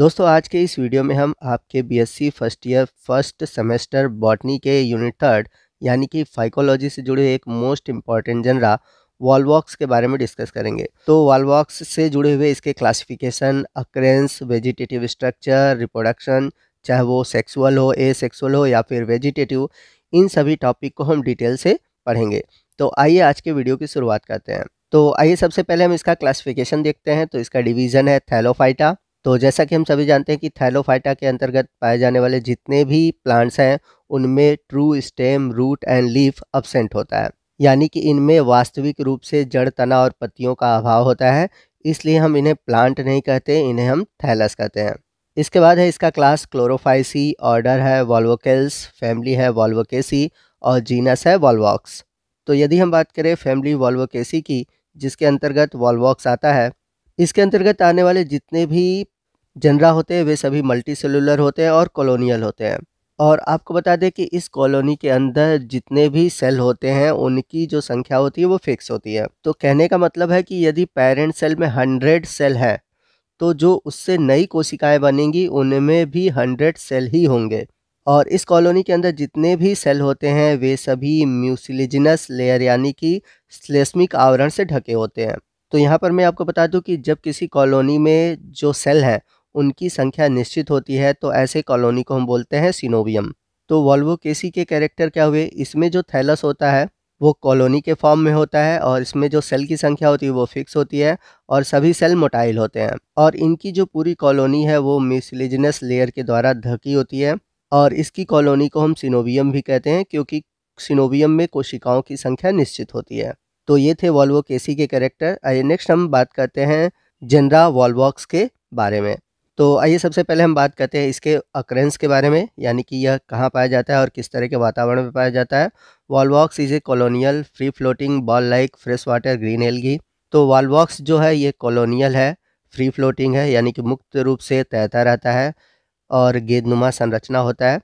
दोस्तों आज के इस वीडियो में हम आपके BSc first year first semester botany के यूनिट थर्ड यानी कि फाइकोलॉजी से जुड़े एक मोस्ट इम्पॉर्टेंट जनरा वॉलवॉक्स के बारे में डिस्कस करेंगे तो वॉलवॉक्स से जुड़े हुए इसके classification occurrence vegetative structure reproduction चाहे वो सेक्सुअल हो ए सेक्सुअल हो या फिर वेजिटेटिव इन सभी टॉपिक को हम डिटेल से पढ़ेंगे तो आइए आज के वीडियो की शुरुआत करते हैं तो आइए सबसे पहले हम इसका क्लासिफिकेशन देखते हैं तो इसका डिवीज़न है थैलोफाइटा तो जैसा कि हम सभी जानते हैं कि थैलोफाइटा के अंतर्गत पाए जाने वाले जितने भी प्लांट्स हैं उनमें true stem root and leaf absent होता है यानी कि इनमें वास्तविक रूप से जड़ तना और पत्तियों का अभाव होता है इसलिए हम इन्हें प्लांट नहीं कहते इन्हें हम थैलस कहते हैं इसके बाद है इसका क्लास क्लोरोफाइसी ऑर्डर है वॉल्वोकेल्स फैमिली है वॉल्वोकेसी और जीनस है वॉल्वॉक्स तो यदि हम बात करें फैमिली वॉल्वोकेसी की जिसके अंतर्गत वॉल्वॉक्स आता है इसके अंतर्गत आने वाले जितने भी जनरा होते हैं वे सभी मल्टी सेलुलर होते हैं और कॉलोनियल होते हैं और आपको बता दें कि इस कॉलोनी के अंदर जितने भी सेल होते हैं उनकी जो संख्या होती है वो फिक्स होती है तो कहने का मतलब है कि यदि पेरेंट सेल में हंड्रेड सेल हैं तो जो उससे नई कोशिकाएं बनेंगी उनमें भी हंड्रेड सेल ही होंगे और इस कॉलोनी के अंदर जितने भी सेल होते हैं वे सभी म्यूसिलिजिनस लेयर यानी कि स्लेस्मिक आवरण से ढके होते हैं तो यहाँ पर मैं आपको बता दूँ कि जब किसी कॉलोनी में जो सेल हैं उनकी संख्या निश्चित होती है तो ऐसे कॉलोनी को हम बोलते हैं सिनोवियम तो वॉल्वो केसी के कैरेक्टर क्या हुए इसमें जो थैलस होता है वो कॉलोनी के फॉर्म में होता है और इसमें जो सेल की संख्या होती है वो फिक्स होती है और सभी सेल मोटाइल होते हैं और इनकी जो पूरी कॉलोनी है वो मिसलिजनस लेयर के द्वारा ढकी होती है और इसकी कॉलोनी को हम सिनोवियम भी कहते हैं क्योंकि सिनोवियम में कोशिकाओं की संख्या निश्चित होती है तो ये थे वॉल्वो केसी के कैरेक्टर आइए नेक्स्ट हम बात करते हैं जनरा वॉल्वॉक्स के बारे में तो आइए सबसे पहले हम बात करते हैं इसके अक्रेंस के बारे में यानी कि यह कहाँ पाया जाता है और किस तरह के वातावरण में पाया जाता है Volvox is a colonial free floating ball like fresh water green algae तो वॉलवॉक्स जो है ये कॉलोनियल है फ्री फ्लोटिंग है यानी कि मुक्त रूप से तैरता रहता है और गेंदनुमा संरचना होता है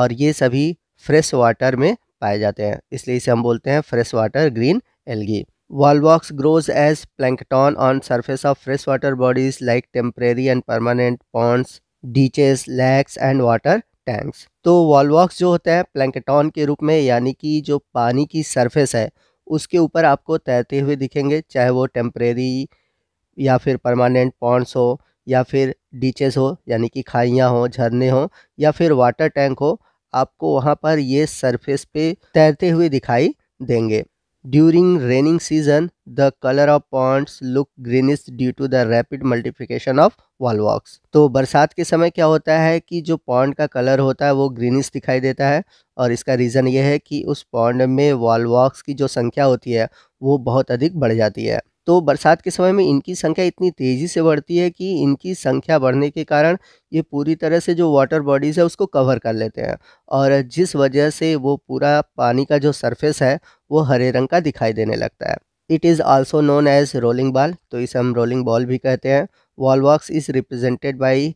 और ये सभी फ्रेश वाटर में पाए जाते हैं इसलिए इसे हम बोलते हैं fresh water green algae Volvox grows as plankton on surface of freshwater bodies like temporary and permanent ponds, ditches, lakes and water tanks. तो वॉलवॉक्स जो होता है प्लैंकटॉन के रूप में यानी कि जो पानी की सरफेस है उसके ऊपर आपको तैरते हुए दिखेंगे चाहे वो टेम्परेरी या फिर परमानेंट पॉन्ड्स हो या फिर डीचेस हो यानी कि खाइयाँ हो झरने हो या फिर वाटर टैंक हो आपको वहाँ पर ये सरफेस पे तैरते हुए दिखाई देंगे During raining season, the color of ponds look greenish due to the rapid multiplication of Volvox तो बरसात के समय क्या होता है कि जो पॉन्ड का कलर होता है वो ग्रीनिश दिखाई देता है और इसका रीज़न ये है कि उस पॉन्ड में वॉलवॉक्स की जो संख्या होती है वो बहुत अधिक बढ़ जाती है तो बरसात के समय में इनकी संख्या इतनी तेज़ी से बढ़ती है कि इनकी संख्या बढ़ने के कारण ये पूरी तरह से जो वाटर बॉडीज़ है उसको कवर कर लेते हैं और जिस वजह से वो पूरा पानी का जो सरफेस है वो हरे रंग का दिखाई देने लगता है it is also known as rolling ball तो इसे हम रोलिंग बॉल भी कहते हैं Volvox is represented by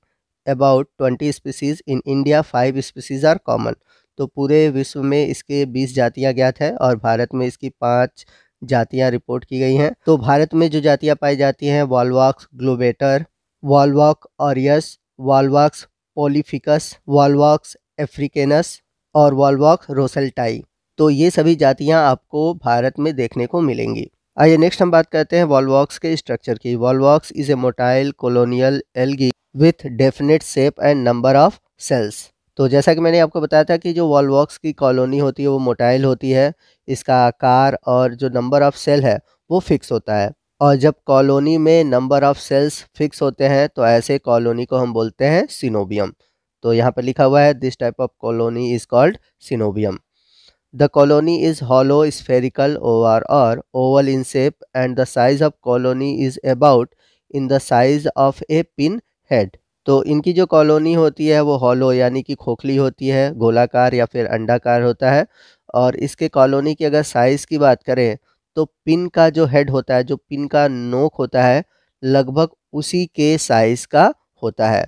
about twenty species in India five species are common तो पूरे विश्व में इसके बीस जातियाँ ज्ञात है और भारत में इसकी पाँच जातियां रिपोर्ट की गई हैं तो भारत में जो जातियां पाई जाती हैं वॉलवाक्स ग्लोबेटर वॉलवाक ऑरियस वॉलवाक्स पोलिफिकस वॉलवाक्स एफ्रिकेनस और वॉलवाक रोसलटाई तो ये सभी जातियां आपको भारत में देखने को मिलेंगी आइए नेक्स्ट हम बात करते हैं वॉलवॉक्स के स्ट्रक्चर की Volvox is a motile colonial algae with definite shape and number of cells तो जैसा कि मैंने आपको बताया था कि जो वॉलवॉक्स की कॉलोनी होती है वो मोटाइल होती है इसका आकार और जो नंबर ऑफ़ सेल है वो फिक्स होता है और जब कॉलोनी में नंबर ऑफ़ सेल्स फिक्स होते हैं तो ऐसे कॉलोनी को हम बोलते हैं सिनोबियम तो यहाँ पर लिखा हुआ है this type of colony is called coenobium the colony is hollow spherical over और oval in shape and the size of colony is about in the size of a pin head तो इनकी जो कॉलोनी होती है वो hollow यानी कि खोखली होती है गोलाकार या फिर अंडाकार होता है और इसके कॉलोनी की अगर साइज़ की बात करें तो पिन का जो हेड होता है जो पिन का नोक होता है लगभग उसी के साइज़ का होता है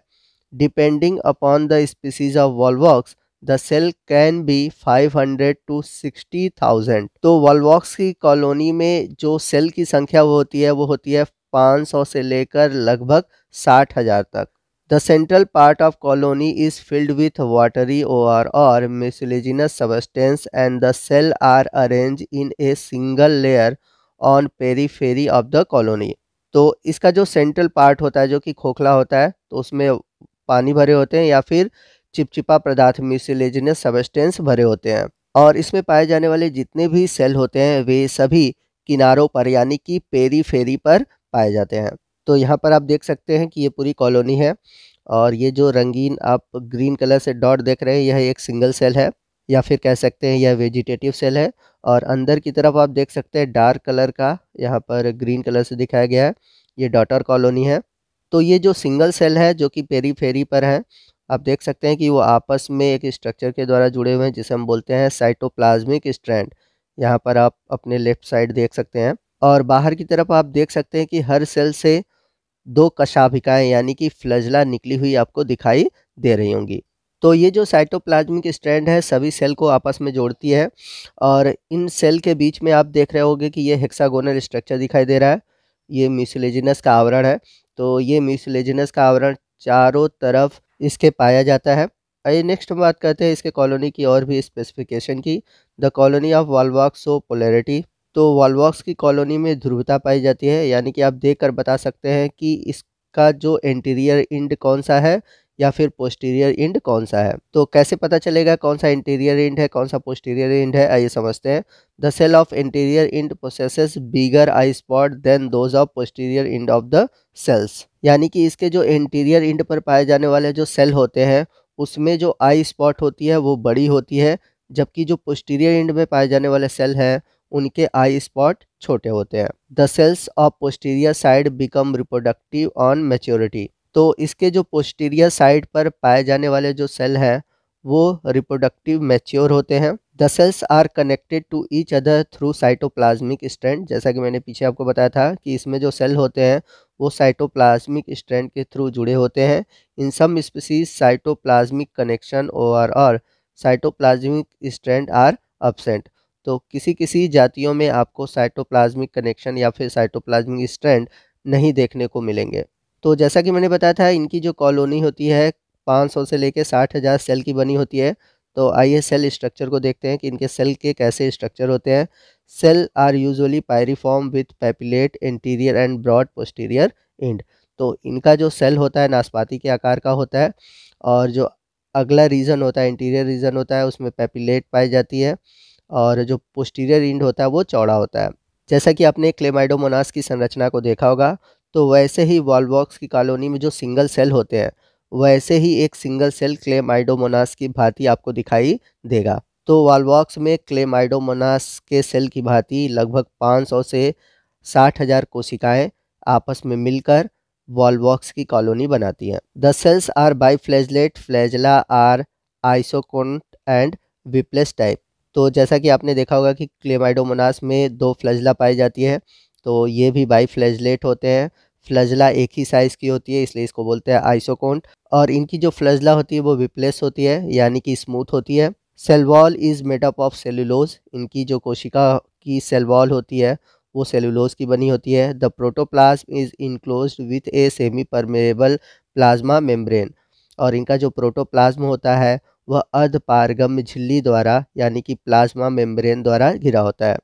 depending upon the species of Volvox the cell can be 500 to 60,000 तो वॉलवॉक्स की कॉलोनी में जो सेल की संख्या वो होती है वो होती है 500 से लेकर लगभग साठ हज़ार तक the central part of colony is filled with watery or और mucilaginous substance and the cell are arrange in a single layer on periphery of the colony तो इसका जो सेंट्रल पार्ट होता है जो कि खोखला होता है तो उसमें पानी भरे होते हैं या फिर चिपचिपा पदार्थ मिसलिजिनस सबस्टेंस भरे होते हैं और इसमें पाए जाने वाले जितने भी सेल होते हैं वे सभी किनारों पर यानी कि पेरी फेरी पर पाए जाते हैं तो यहाँ पर आप देख सकते हैं कि ये पूरी कॉलोनी है और ये जो रंगीन आप ग्रीन कलर से डॉट देख रहे हैं यह एक सिंगल सेल है या फिर कह सकते हैं यह वेजिटेटिव सेल है और अंदर की तरफ आप देख सकते हैं डार्क कलर का यहाँ पर ग्रीन कलर से दिखाया गया है ये डॉटर कॉलोनी है तो ये जो सिंगल सेल है जो कि पेरी फेरी पर है आप देख सकते हैं कि वो आपस में एक स्ट्रक्चर के द्वारा जुड़े हुए हैं जिसे हम बोलते हैं साइटोप्लाज्मिक स्ट्रैंड यहाँ पर आप अपने लेफ्ट साइड देख सकते हैं और बाहर की तरफ आप देख सकते हैं कि हर सेल से दो कशाभिकाएं यानी कि फ्लजला निकली हुई आपको दिखाई दे रही होंगी तो ये जो साइटोप्लाज्मिक स्ट्रैंड है सभी सेल को आपस में जोड़ती है और इन सेल के बीच में आप देख रहे होगे कि ये हेक्सागोनल स्ट्रक्चर दिखाई दे रहा है ये म्यूसिलेजिनस का आवरण है तो ये म्यूसिलेजिनस का आवरण चारों तरफ इसके पाया जाता है आइए नेक्स्ट हम बात करते हैं इसके कॉलोनी की और भी स्पेसिफिकेशन की the colony of Volvox so polarity तो वॉलवॉक्स की कॉलोनी में ध्रुवता पाई जाती है यानी कि आप देख कर बता सकते हैं कि इसका जो इंटीरियर इंड कौन सा है या फिर पोस्टीरियर इंड कौन सा है तो कैसे पता चलेगा कौन सा इंटीरियर इंड है कौन सा पोस्टीरियर इंड है आइए समझते हैं the cell of interior end processes bigger eye spot then those of posterior end of the cells यानी कि इसके जो इंटीरियर इंड पर पाए जाने वाले जो सेल होते हैं उसमें जो आई स्पॉट होती है वो बड़ी होती है जबकि जो पोस्टीरियर इंड में पाए जाने वाले सेल हैं उनके आई स्पॉट छोटे होते हैं the cells of posterior side become reproductive on maturity तो इसके जो पोस्टीरियर साइड पर पाए जाने वाले जो सेल हैं वो रिप्रोडक्टिव मेच्योर होते हैं the cells are connected to each other through cytoplasmic strand जैसा कि मैंने पीछे आपको बताया था कि इसमें जो सेल होते हैं वो साइटोप्लाज्मिक स्ट्रैंड के थ्रू जुड़े होते हैं in some species cytoplasmic connection और साइटोप्लाज्मिक स्ट्रैंड आर अपसेंट तो किसी किसी जातियों में आपको साइटोप्लाज्मिक कनेक्शन या फिर साइटोप्लाज्मिक स्ट्रैंड नहीं देखने को मिलेंगे तो जैसा कि मैंने बताया था इनकी जो कॉलोनी होती है 500 से लेकर साठ हज़ार सेल की बनी होती है तो आइए सेल स्ट्रक्चर को देखते हैं कि इनके सेल के कैसे स्ट्रक्चर होते हैं cell are usually pyriform with papillate anterior and broad posterior end तो इनका जो सेल होता है नाशपाती के आकार का होता है और जो अगला रीजन होता है इंटीरियर रीजन होता है उसमें पैपिलेट पाई जाती है और जो पोस्टीरियर इंड होता है वो चौड़ा होता है जैसा कि आपने क्लेमाइडोमोनास की संरचना को देखा होगा तो वैसे ही वॉलबॉक्स की कॉलोनी में जो सिंगल सेल होते हैं वैसे ही एक सिंगल सेल क्लेमाइडोमोनास की भांति आपको दिखाई देगा तो वॉलबॉक्स में क्लेमाइडोमोनास के सेल की भांति लगभग 500 से साठ हज़ार कोशिकाएँ आपस में मिलकर वॉलबॉक्स की कॉलोनी बनाती हैं the cells are biflagellate flagella are isokont and whiplash type तो जैसा कि आपने देखा होगा कि क्लेमाइडोमोनास में दो फ्लजला पाई जाती है तो ये भी बाई फ्लैजलेट होते हैं फ्लजला एक ही साइज़ की होती है इसलिए इसको बोलते हैं आइसोकोन्ट और इनकी जो फ्लजला होती है वो विप्लेस होती है यानी कि स्मूथ होती है cell wall is made up of cellulose इनकी जो कोशिका की सेलवॉल होती है वो सेलुलोज की बनी होती है the protoplasm is enclose with a semi permeable plasma membrane और इनका जो प्रोटोप्लाज्म होता है वह अर्धपारगम्य झिल्ली द्वारा यानी कि प्लाज्मा मेम्ब्रेन द्वारा घिरा होता है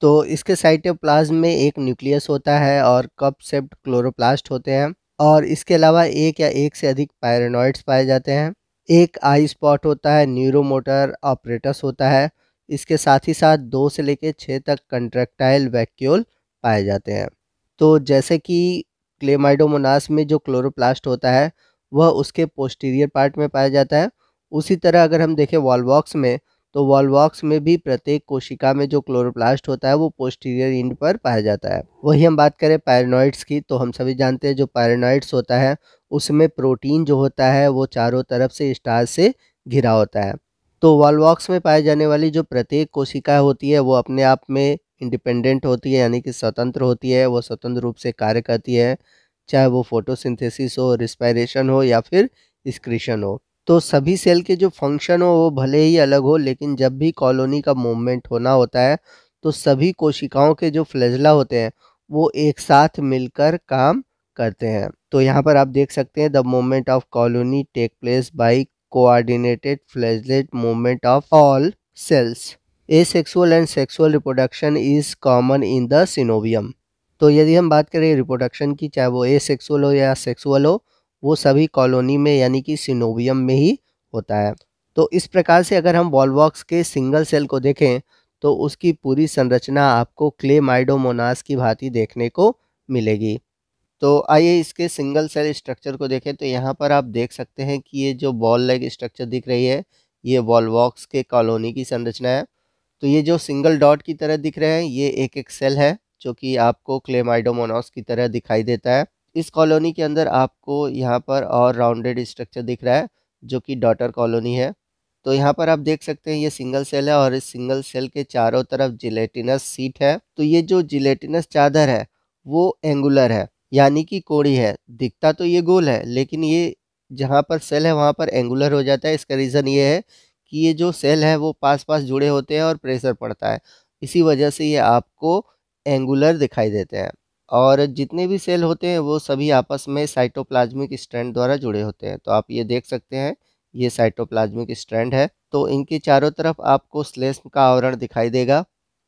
तो इसके साइटोप्लाज्म में एक न्यूक्लियस होता है और कप सेप्ट क्लोरोप्लास्ट होते हैं और इसके अलावा एक या एक से अधिक पैरानॉइड्स पाए जाते हैं एक आई स्पॉट होता है न्यूरोमोटर ऑपरेटस होता है इसके साथ ही साथ दो से लेकर छः तक कंट्रेक्टाइल वैक्यूल पाए जाते हैं तो जैसे कि क्लेमाइडोमोनास में जो क्लोरोप्लास्ट होता है वह उसके पोस्टीरियर पार्ट में पाया जाता है उसी तरह अगर हम देखें वॉलवॉक्स में तो वॉलवॉक्स में भी प्रत्येक कोशिका में जो क्लोरोप्लास्ट होता है वो पोस्टीरियर इंड पर पाया जाता है वही हम बात करें पैरानॉइड्स की तो हम सभी जानते हैं जो पैरानॉइड्स होता है उसमें प्रोटीन जो होता है वो चारों तरफ से स्टार से घिरा होता है तो वॉलवॉक्स में पाए जाने वाली जो प्रत्येक कोशिका होती है वो अपने आप में इंडिपेंडेंट होती है यानी कि स्वतंत्र होती है वो स्वतंत्र रूप से कार्य करती है चाहे वो फोटोसिंथेसिस हो रिस्पायरेशन हो या फिर स्क्रीशन हो तो सभी सेल के जो फंक्शन हो वो भले ही अलग हो लेकिन जब भी कॉलोनी का मूवमेंट होना होता है तो सभी कोशिकाओं के जो फ्लैजला होते हैं वो एक साथ मिलकर काम करते हैं तो यहाँ पर आप देख सकते हैं the movement of colony take place by coordinated flagellate movement of all cells asexual and sexual reproduction is common in the सिनोवियम तो यदि हम बात करें रिप्रोडक्शन की चाहे वो ए सेक्सुअल हो या सेक्सुअल हो वो सभी कॉलोनी में यानी कि सिनोवियम में ही होता है तो इस प्रकार से अगर हम वॉलवॉक्स के सिंगल सेल को देखें तो उसकी पूरी संरचना आपको क्ले माइडोमोनास की भांति देखने को मिलेगी तो आइए इसके सिंगल सेल स्ट्रक्चर को देखें तो यहाँ पर आप देख सकते हैं कि ये जो बॉल लेग स्ट्रक्चर दिख रही है ये वॉलवॉक्स के कॉलोनी की संरचना है तो ये जो सिंगल डॉट की तरह दिख रहे हैं ये एक एक सेल है जो कि आपको क्लेमाइडोमोनास की तरह दिखाई देता है इस कॉलोनी के अंदर आपको यहाँ पर और राउंडेड स्ट्रक्चर दिख रहा है जो कि डॉटर कॉलोनी है तो यहाँ पर आप देख सकते हैं ये सिंगल सेल है और इस सिंगल सेल के चारों तरफ जिलेटिनस सीट है तो ये जो जिलेटिनस चादर है वो एंगुलर है यानी कि कोड़ी है दिखता तो ये गोल है लेकिन ये जहाँ पर सेल है वहाँ पर एंगुलर हो जाता है इसका रीज़न ये है कि ये जो सेल है वो पास पास जुड़े होते हैं और प्रेशर पड़ता है इसी वजह से ये आपको एंगुलर दिखाई देते हैं और जितने भी सेल होते हैं वो सभी आपस में साइटोप्लाज्मिक स्ट्रैंड द्वारा जुड़े होते हैं तो आप ये देख सकते हैं ये साइटोप्लाज्मिक स्ट्रैंड है तो इनके चारों तरफ आपको स्लेस्म का आवरण दिखाई देगा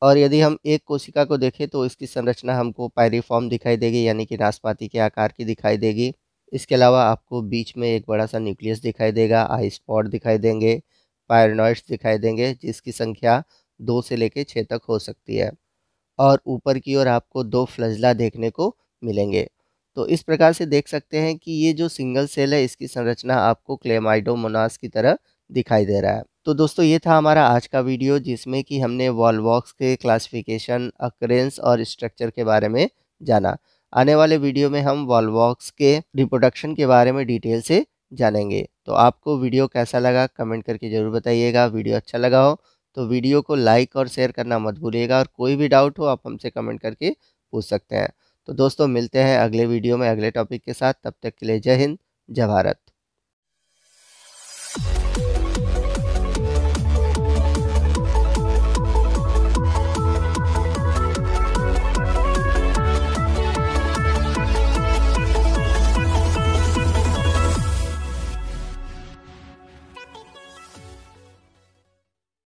और यदि हम एक कोशिका को देखें तो इसकी संरचना हमको पायरीफॉर्म दिखाई देगी यानी कि नाशपाती के आकार की दिखाई देगी इसके अलावा आपको बीच में एक बड़ा सा न्यूक्लियस दिखाई देगा आई स्पॉट दिखाई देंगे पायरनॉइड्स दिखाई देंगे जिसकी संख्या दो से लेकर छः तक हो सकती है और ऊपर की ओर आपको दो फ्लजला देखने को मिलेंगे तो इस प्रकार से देख सकते हैं कि ये जो सिंगल सेल है इसकी संरचना आपको क्लेमाइडोमोनास की तरह दिखाई दे रहा है तो दोस्तों ये था हमारा आज का वीडियो जिसमें कि हमने वॉलवॉक्स के क्लासिफिकेशन अक्रेंस और स्ट्रक्चर के बारे में जाना आने वाले वीडियो में हम वॉलवॉक्स के रिप्रोडक्शन के बारे में डिटेल से जानेंगे तो आपको वीडियो कैसा लगा कमेंट करके ज़रूर बताइएगा वीडियो अच्छा लगा हो तो वीडियो को लाइक और शेयर करना मत भूलिएगा और कोई भी डाउट हो आप हमसे कमेंट करके पूछ सकते हैं तो दोस्तों मिलते हैं अगले वीडियो में अगले टॉपिक के साथ तब तक के लिए जय हिंद जय भारत